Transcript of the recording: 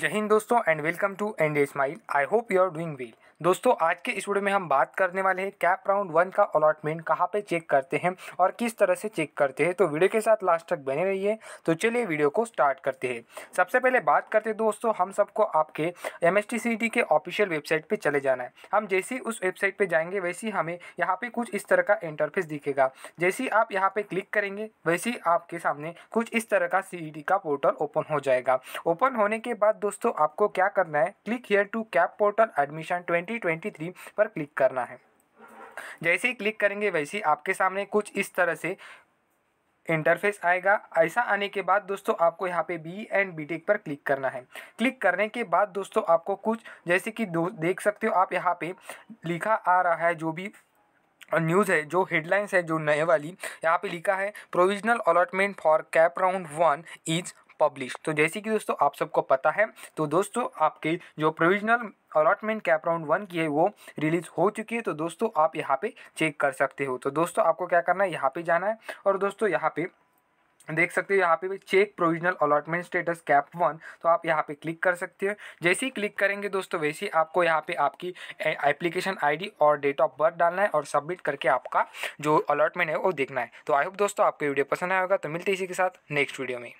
जय हिंद दोस्तों and welcome to and smile I hope you are doing well दोस्तों आज के इस वीडियो में हम बात करने वाले हैं कैप राउंड वन का अलॉटमेंट कहाँ पे चेक करते हैं और किस तरह से चेक करते हैं तो वीडियो के साथ लास्ट तक बने रहिए तो चलिए वीडियो को स्टार्ट करते हैं सबसे पहले बात करते हैं दोस्तों हम सबको आपके एम के ऑफिशियल वेबसाइट पर चले जाना है हम जैसे उस वेबसाइट पर जाएंगे वैसे हमें यहाँ पर कुछ इस तरह का इंटरफेस दिखेगा जैसे आप यहाँ पर क्लिक करेंगे वैसे आपके सामने कुछ इस तरह का सी का पोर्टल ओपन हो जाएगा ओपन होने के बाद दोस्तों आपको क्या करना है click here to CAP portal admission 2023 पर क्लिक करना है जैसे ही क्लिक करेंगे वैसे ही आपके सामने कुछ इस तरह से इंटरफेस आएगा ऐसा आने के बाद दोस्तों आपको यहाँ पे बी एंड बी टेक पर क्लिक करना है क्लिक करने के बाद दोस्तों आपको कुछ जैसे कि देख सकते हो आप यहाँ पे लिखा आ रहा है जो भी न्यूज़ है जो हेडलाइंस है जो नए वाली यहाँ पे लिखा है provisional allotment for CAP round one is publish तो जैसे कि दोस्तों आप सबको पता है तो दोस्तों आपके जो provisional allotment CAP round one की है वो रिलीज़ हो चुकी है तो दोस्तों आप यहाँ पे चेक कर सकते हो तो दोस्तों आपको क्या करना है यहाँ पे जाना है और दोस्तों यहाँ पे देख सकते हो यहाँ पे भी check provisional allotment status CAP one तो आप यहाँ पे क्लिक कर सकते हो जैसे ही क्लिक करेंगे दोस्तों वैसे ही आपको यहाँ पे आपकी एप्लीकेशन आईडी और डेट ऑफ बर्थ डालना है और सबमिट करके आपका जो अलॉटमेंट है वो देखना है तो आई होप दोस्तों आपको वीडियो पसंद आएगा तो मिलते इसी के साथ नेक्स्ट वीडियो में